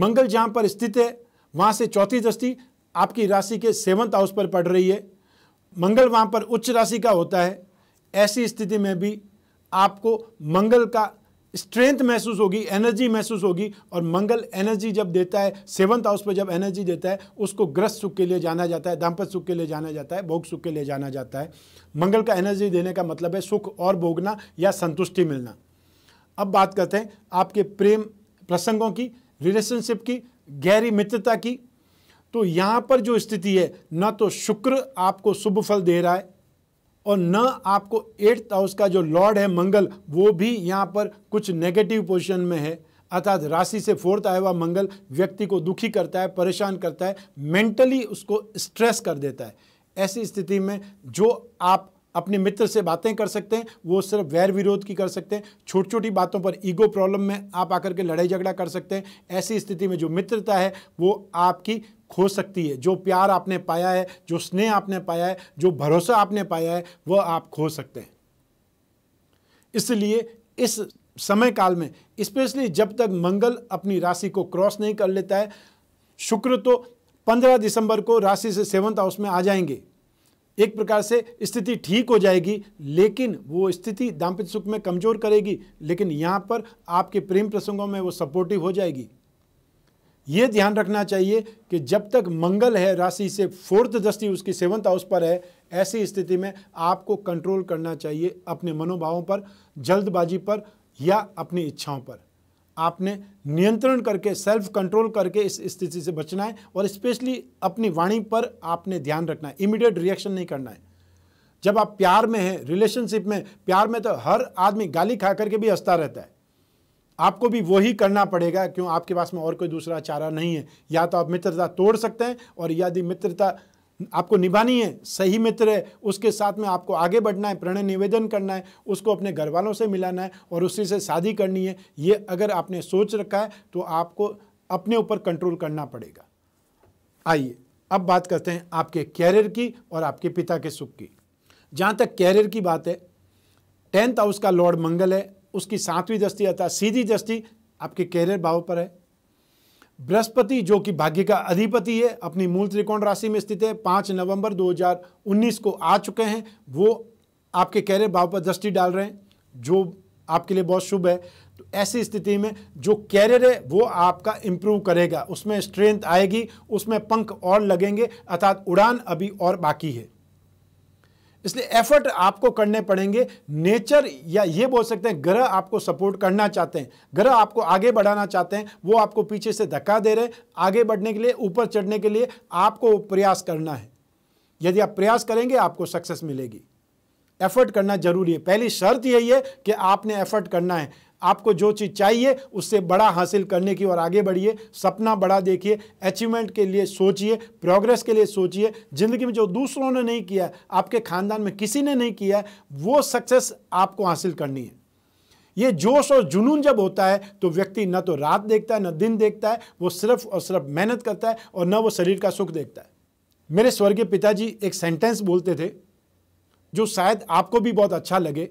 मंगल जहाँ पर स्थित है वहाँ से चौथी दृष्टि आपकी राशि के सेवंथ हाउस पर पड़ रही है मंगल वहाँ पर उच्च राशि का होता है ऐसी स्थिति में भी आपको मंगल का स्ट्रेंथ महसूस होगी एनर्जी महसूस होगी और मंगल एनर्जी जब देता है सेवंथ हाउस पर जब एनर्जी देता है उसको ग्रस्त सुख के लिए जाना जाता है दाम्पत्य सुख के लिए जाना जाता है भोग सुख के लिए जाना जाता है मंगल का एनर्जी देने का मतलब है सुख और भोगना या संतुष्टि मिलना अब बात करते हैं आपके प्रेम प्रसंगों की रिलेशनशिप की गहरी मित्रता की तो यहाँ पर जो स्थिति है न तो शुक्र आपको शुभ फल दे रहा है और न आपको एट्थ हाउस का जो लॉर्ड है मंगल वो भी यहाँ पर कुछ नेगेटिव पोजिशन में है अर्थात राशि से फोर्थ आया हुआ मंगल व्यक्ति को दुखी करता है परेशान करता है मेंटली उसको स्ट्रेस कर देता है ऐसी स्थिति में जो आप अपने मित्र से बातें कर सकते हैं वो सिर्फ वैर विरोध की कर सकते हैं छोटी छोटी बातों पर ईगो प्रॉब्लम में आप आकर के लड़ाई झगड़ा कर सकते हैं ऐसी स्थिति में जो मित्रता है वो आपकी खो सकती है जो प्यार आपने पाया है जो स्नेह आपने पाया है जो भरोसा आपने पाया है वह आप खो सकते हैं इसलिए इस समय काल में स्पेशली जब तक मंगल अपनी राशि को क्रॉस नहीं कर लेता है शुक्र तो 15 दिसंबर को राशि से सेवन्थ हाउस में आ जाएंगे एक प्रकार से स्थिति ठीक हो जाएगी लेकिन वो स्थिति दाम्पत्य सुख में कमज़ोर करेगी लेकिन यहाँ पर आपके प्रेम प्रसंगों में वो सपोर्टिव हो जाएगी ये ध्यान रखना चाहिए कि जब तक मंगल है राशि से फोर्थ दृष्टि उसकी सेवंथ हाउस पर है ऐसी स्थिति में आपको कंट्रोल करना चाहिए अपने मनोभावों पर जल्दबाजी पर या अपनी इच्छाओं पर आपने नियंत्रण करके सेल्फ कंट्रोल करके इस स्थिति से बचना है और स्पेशली अपनी वाणी पर आपने ध्यान रखना है इमीडिएट रिएक्शन नहीं करना है जब आप प्यार में हैं रिलेशनशिप में प्यार में तो हर आदमी गाली खा करके भी हंसता रहता है आपको भी वही करना पड़ेगा क्यों आपके पास में और कोई दूसरा चारा नहीं है या तो आप मित्रता तोड़ सकते हैं और यदि मित्रता आपको निभानी है सही मित्र है उसके साथ में आपको आगे बढ़ना है प्रणय निवेदन करना है उसको अपने घर वालों से मिलाना है और उसी से शादी करनी है ये अगर आपने सोच रखा है तो आपको अपने ऊपर कंट्रोल करना पड़ेगा आइए अब बात करते हैं आपके कैरियर की और आपके पिता के सुख की जहाँ तक कैरियर की बात है टेंथ हाउस का लॉर्ड मंगल है उसकी सातवीं दृष्टि अर्थात सीधी दृष्टि आपके कैरियर भाव पर है बृहस्पति जो कि भाग्य का अधिपति है अपनी मूल त्रिकोण राशि में स्थित है पाँच नवंबर 2019 को आ चुके हैं वो आपके कैरियर भाव पर दृष्टि डाल रहे हैं जो आपके लिए बहुत शुभ है तो ऐसी स्थिति में जो कैरियर है वो आपका इम्प्रूव करेगा उसमें स्ट्रेंथ आएगी उसमें पंख और लगेंगे अर्थात उड़ान अभी और बाकी है इसलिए एफर्ट आपको करने पड़ेंगे नेचर या ये बोल सकते हैं ग्रह आपको सपोर्ट करना चाहते हैं ग्रह आपको आगे बढ़ाना चाहते हैं वो आपको पीछे से धक्का दे रहे हैं आगे बढ़ने के लिए ऊपर चढ़ने के लिए आपको प्रयास करना है यदि आप प्रयास करेंगे आपको सक्सेस मिलेगी एफर्ट करना जरूरी है पहली शर्त यही है कि आपने एफर्ट करना है आपको जो चीज़ चाहिए उससे बड़ा हासिल करने की और आगे बढ़िए सपना बड़ा देखिए अचीवमेंट के लिए सोचिए प्रोग्रेस के लिए सोचिए ज़िंदगी में जो दूसरों ने नहीं किया आपके खानदान में किसी ने नहीं किया वो सक्सेस आपको हासिल करनी है ये जोश और जुनून जब होता है तो व्यक्ति न तो रात देखता है न दिन देखता है वो सिर्फ और सिर्फ मेहनत करता है और न वो शरीर का सुख देखता है मेरे स्वर्गीय पिताजी एक सेंटेंस बोलते थे जो शायद आपको भी बहुत अच्छा लगे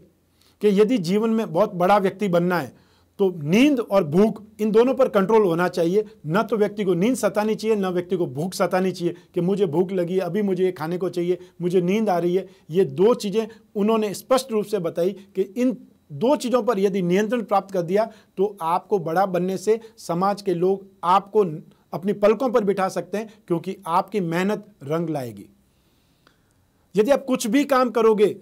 कि यदि जीवन में बहुत बड़ा व्यक्ति बनना है तो नींद और भूख इन दोनों पर कंट्रोल होना चाहिए न तो व्यक्ति को नींद सतानी चाहिए न व्यक्ति को भूख सतानी चाहिए कि मुझे भूख लगी है अभी मुझे ये खाने को चाहिए मुझे नींद आ रही है ये दो चीज़ें उन्होंने स्पष्ट रूप से बताई कि इन दो चीज़ों पर यदि नियंत्रण प्राप्त कर दिया तो आपको बड़ा बनने से समाज के लोग आपको अपनी पलकों पर बिठा सकते हैं क्योंकि आपकी मेहनत रंग लाएगी यदि आप कुछ भी काम करोगे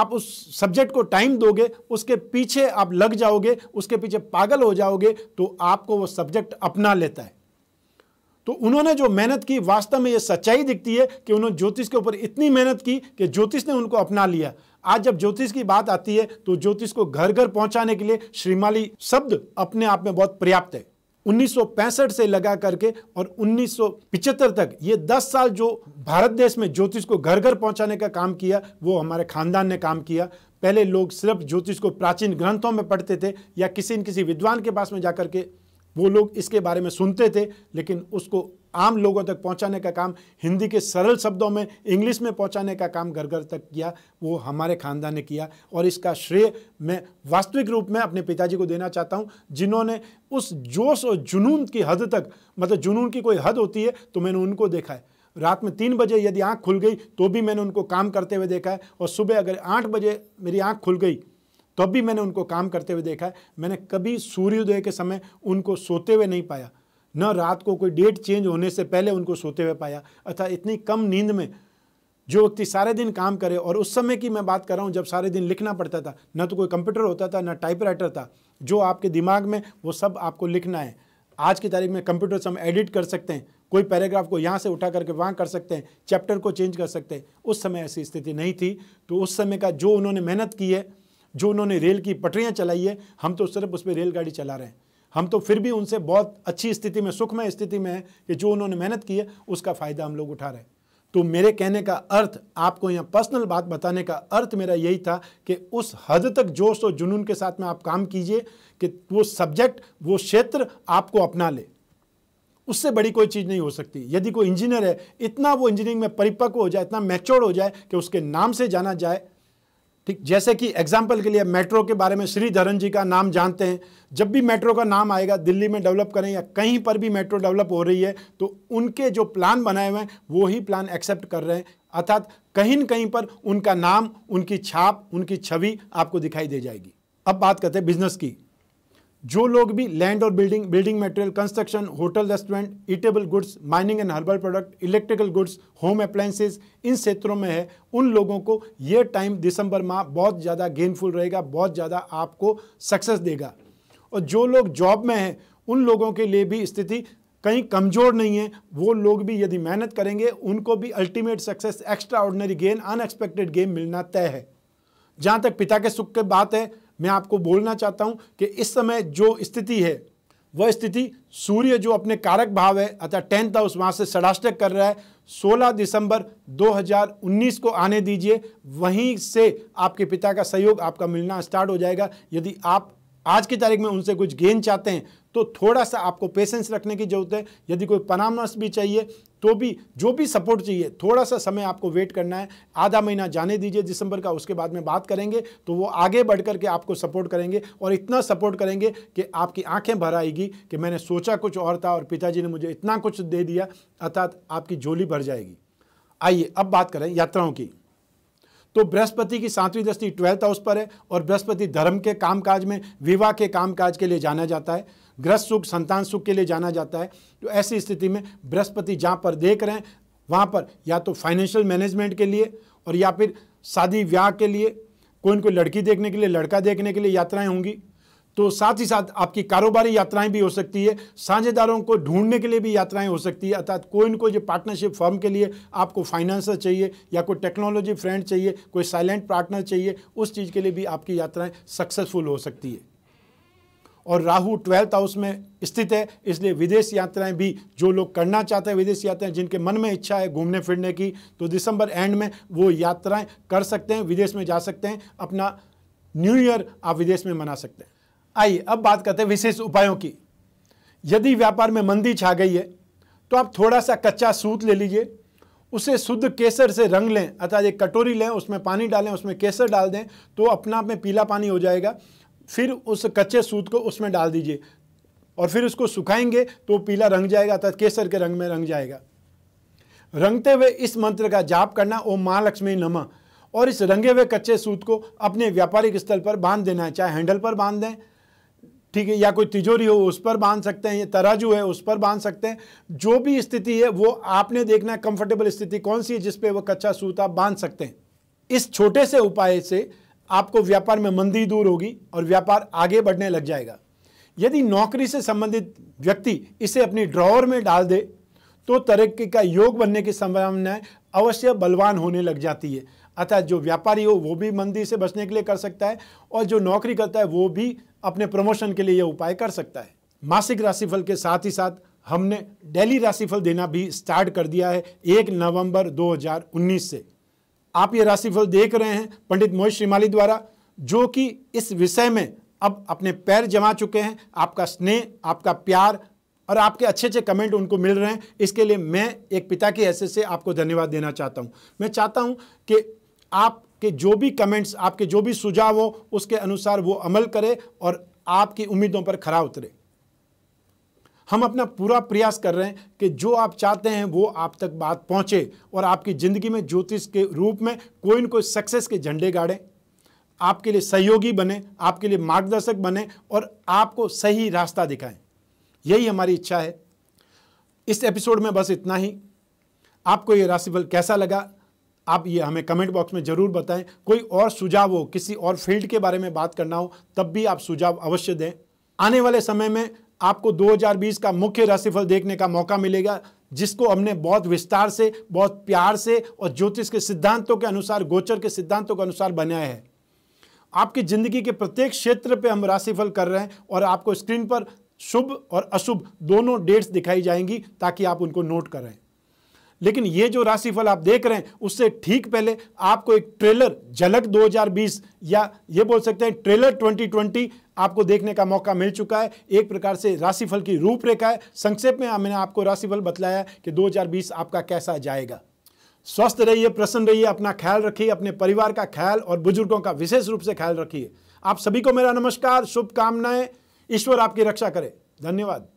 आप उस सब्जेक्ट को टाइम दोगे उसके पीछे आप लग जाओगे उसके पीछे पागल हो जाओगे तो आपको वो सब्जेक्ट अपना लेता है तो उन्होंने जो मेहनत की वास्तव में ये सच्चाई दिखती है कि उन्होंने ज्योतिष के ऊपर इतनी मेहनत की कि ज्योतिष ने उनको अपना लिया आज जब ज्योतिष की बात आती है तो ज्योतिष को घर घर पहुंचाने के लिए श्रीमाली शब्द अपने आप में बहुत पर्याप्त है 1965 से लगा करके और 1975 तक ये 10 साल जो भारत देश में ज्योतिष को घर घर पहुंचाने का काम किया वो हमारे खानदान ने काम किया पहले लोग सिर्फ ज्योतिष को प्राचीन ग्रंथों में पढ़ते थे या किसी न किसी विद्वान के पास में जाकर के वो लोग इसके बारे में सुनते थे लेकिन उसको आम लोगों तक पहुंचाने का काम हिंदी के सरल शब्दों में इंग्लिश में पहुंचाने का काम घर घर तक किया वो हमारे खानदान ने किया और इसका श्रेय मैं वास्तविक रूप में अपने पिताजी को देना चाहता हूं जिन्होंने उस जोश और जुनून की हद तक मतलब जुनून की कोई हद होती है तो मैंने उनको देखा है रात में तीन बजे यदि आँख खुल गई तो भी मैंने उनको काम करते हुए देखा है और सुबह अगर आठ बजे मेरी आँख खुल गई तब भी मैंने उनको काम करते हुए देखा है मैंने कभी सूर्योदय के समय उनको सोते हुए नहीं पाया न रात को कोई डेट चेंज होने से पहले उनको सोते हुए पाया अर्थात इतनी कम नींद में जो व्यक्ति सारे दिन काम करे और उस समय की मैं बात कर रहा हूँ जब सारे दिन लिखना पड़ता था ना तो कोई कंप्यूटर होता था ना टाइपराइटर था जो आपके दिमाग में वो सब आपको लिखना है आज की तारीख में कंप्यूटर से हम एडिट कर सकते हैं कोई पैराग्राफ को यहाँ से उठा करके वहाँ कर सकते हैं चैप्टर को चेंज कर सकते हैं उस समय ऐसी स्थिति नहीं थी तो उस समय का जो उन्होंने मेहनत की है जो उन्होंने रेल की पटरियाँ चलाई है हम तो सिर्फ उस पर रेलगाड़ी चला रहे हैं हम तो फिर भी उनसे बहुत अच्छी स्थिति में सुखमय स्थिति में है कि जो उन्होंने मेहनत की है उसका फ़ायदा हम लोग उठा रहे हैं तो मेरे कहने का अर्थ आपको यहाँ पर्सनल बात बताने का अर्थ मेरा यही था कि उस हद तक जोश और जुनून के साथ में आप काम कीजिए कि वो सब्जेक्ट वो क्षेत्र आपको अपना ले उससे बड़ी कोई चीज़ नहीं हो सकती यदि कोई इंजीनियर है इतना वो इंजीनियरिंग में परिपक्व हो जाए इतना मैच्योर हो जाए कि उसके नाम से जाना जाए ठीक जैसे कि एग्जाम्पल के लिए मेट्रो के बारे में श्रीधरन जी का नाम जानते हैं जब भी मेट्रो का नाम आएगा दिल्ली में डेवलप करें या कहीं पर भी मेट्रो डेवलप हो रही है तो उनके जो प्लान बनाए हुए हैं वो ही प्लान एक्सेप्ट कर रहे हैं अर्थात कहीं न कहीं पर उनका नाम उनकी छाप उनकी छवि आपको दिखाई दे जाएगी अब बात करते हैं बिजनेस की जो लोग भी लैंड और building building material construction hotel restaurant eatable goods mining and herbal product electrical goods home appliances इन क्षेत्रों में है उन लोगों को ये टाइम दिसंबर माह बहुत ज़्यादा गेनफुल रहेगा बहुत ज़्यादा आपको सक्सेस देगा और जो लोग जॉब में हैं उन लोगों के लिए भी स्थिति कहीं कमज़ोर नहीं है वो लोग भी यदि मेहनत करेंगे उनको भी ultimate success extraordinary gain unexpected gain मिलना तय है जहाँ तक पिता के सुख की बात है मैं आपको बोलना चाहता हूँ कि इस समय जो स्थिति है वह स्थिति सूर्य जो अपने कारक भाव है अतः टेंथ हाउस वहाँ से षडाष्टक कर रहा है 16 दिसंबर 2019 को आने दीजिए वहीं से आपके पिता का सहयोग आपका मिलना स्टार्ट हो जाएगा यदि आप आज की तारीख में उनसे कुछ गेंद चाहते हैं तो थोड़ा सा आपको पेशेंस रखने की ज़रूरत है यदि कोई परामर्श भी चाहिए तो भी जो भी सपोर्ट चाहिए थोड़ा सा समय आपको वेट करना है आधा महीना जाने दीजिए दिसंबर का उसके बाद में बात करेंगे तो वो आगे बढ़ करके आपको सपोर्ट करेंगे और इतना सपोर्ट करेंगे कि आपकी आंखें भर आएगी कि मैंने सोचा कुछ और था और पिताजी ने मुझे इतना कुछ दे दिया अर्थात आपकी झोली भर जाएगी आइए अब बात करें यात्राओं की तो बृहस्पति की सातवीं दृष्टि ट्वेल्थ हाउस पर है और बृहस्पति धर्म के कामकाज में विवाह के कामकाज के लिए जाना जाता है ग्रह सुख संतान सुख के लिए जाना जाता है तो ऐसी स्थिति में बृहस्पति जहाँ पर देख रहे हैं वहाँ पर या तो फाइनेंशियल मैनेजमेंट के लिए और या फिर शादी विवाह के लिए कोई कोई लड़की देखने के लिए लड़का देखने के लिए यात्राएं होंगी तो साथ ही साथ आपकी कारोबारी यात्राएं भी हो सकती है साझेदारों को ढूंढने के लिए भी यात्राएं हो सकती है अर्थात कोई ना कोई जो पार्टनरशिप फर्म के लिए आपको फाइनेंसर चाहिए या कोई टेक्नोलॉजी फ्रेंड चाहिए कोई साइलेंट पार्टनर चाहिए उस चीज़ के लिए भी आपकी यात्राएँ सक्सेसफुल हो सकती है और राहु ट्वेल्थ हाउस में स्थित है इसलिए विदेश यात्राएं भी जो लोग करना चाहते हैं विदेश यात्राएं जिनके मन में इच्छा है घूमने फिरने की तो दिसंबर एंड में वो यात्राएं कर सकते हैं विदेश में जा सकते हैं अपना न्यू ईयर आप विदेश में मना सकते हैं आइए अब बात करते हैं विशेष उपायों की यदि व्यापार में मंदी छा गई है तो आप थोड़ा सा कच्चा सूत ले लीजिए उसे शुद्ध केसर से रंग लें अर्थात एक कटोरी लें उसमें पानी डालें उसमें केसर डाल दें तो अपना आप में पीला पानी हो जाएगा फिर उस कच्चे सूत को उसमें डाल दीजिए और फिर उसको सुखाएंगे तो पीला रंग जाएगा अर्थात केसर के रंग में रंग जाएगा रंगते हुए इस मंत्र का जाप करना ओम महालक्ष्मी नमः और इस रंगे हुए कच्चे सूत को अपने व्यापारिक स्थल पर बांध देना है चाहे हैंडल पर बांध दें ठीक है या कोई तिजोरी हो उस पर बांध सकते हैं या तराजू है उस पर बांध सकते हैं जो भी स्थिति है वो आपने देखना है कंफर्टेबल स्थिति कौन सी है जिसपे वह कच्चा सूत आप बांध सकते हैं इस छोटे से उपाय से आपको व्यापार में मंदी दूर होगी और व्यापार आगे बढ़ने लग जाएगा यदि नौकरी से संबंधित व्यक्ति इसे अपनी ड्रॉवर में डाल दे तो तरक्की का योग बनने की संभावनाएं अवश्य बलवान होने लग जाती है अतः जो व्यापारी हो वो भी मंदी से बचने के लिए कर सकता है और जो नौकरी करता है वो भी अपने प्रमोशन के लिए यह उपाय कर सकता है मासिक राशिफल के साथ ही साथ हमने डेली राशिफल देना भी स्टार्ट कर दिया है एक नवंबर 2019 से आप ये राशिफल देख रहे हैं पंडित मोहित श्रीमाली द्वारा जो कि इस विषय में अब अपने पैर जमा चुके हैं आपका स्नेह आपका प्यार और आपके अच्छे अच्छे कमेंट उनको मिल रहे हैं इसके लिए मैं एक पिता की ऐसे से आपको धन्यवाद देना चाहता हूँ मैं चाहता हूँ कि आपके जो भी कमेंट्स आपके जो भी सुझाव हो उसके अनुसार वो अमल करे और आपकी उम्मीदों पर खरा उतरे हम अपना पूरा प्रयास कर रहे हैं कि जो आप चाहते हैं वो आप तक बात पहुँचे और आपकी ज़िंदगी में ज्योतिष के रूप में कोई न कोई सक्सेस के झंडे गाड़ें आपके लिए सहयोगी बने आपके लिए मार्गदर्शक बने और आपको सही रास्ता दिखाएं यही हमारी इच्छा है इस एपिसोड में बस इतना ही आपको ये राशिफल कैसा लगा आप ये हमें कमेंट बॉक्स में ज़रूर बताएं कोई और सुझाव हो किसी और फील्ड के बारे में बात करना हो तब भी आप सुझाव अवश्य दें आने वाले समय में आपको 2020 का मुख्य राशिफल देखने का मौका मिलेगा जिसको हमने बहुत विस्तार से बहुत प्यार से और ज्योतिष के सिद्धांतों के अनुसार गोचर के सिद्धांतों के अनुसार बनाया है आपकी ज़िंदगी के प्रत्येक क्षेत्र पे हम राशिफल कर रहे हैं और आपको स्क्रीन पर शुभ और अशुभ दोनों डेट्स दिखाई जाएंगी ताकि आप उनको नोट करें लेकिन ये जो राशिफल आप देख रहे हैं उससे ठीक पहले आपको एक ट्रेलर झलक 2020 या ये बोल सकते हैं ट्रेलर 2020 आपको देखने का मौका मिल चुका है एक प्रकार से राशिफल की रूपरेखा है संक्षेप में मैंने आपको राशिफल बतलाया कि 2020 आपका कैसा जाएगा स्वस्थ रहिए प्रसन्न रहिए अपना ख्याल रखिए अपने परिवार का ख्याल और बुजुर्गों का विशेष रूप से ख्याल रखिए आप सभी को मेरा नमस्कार शुभकामनाएं ईश्वर आपकी रक्षा करे धन्यवाद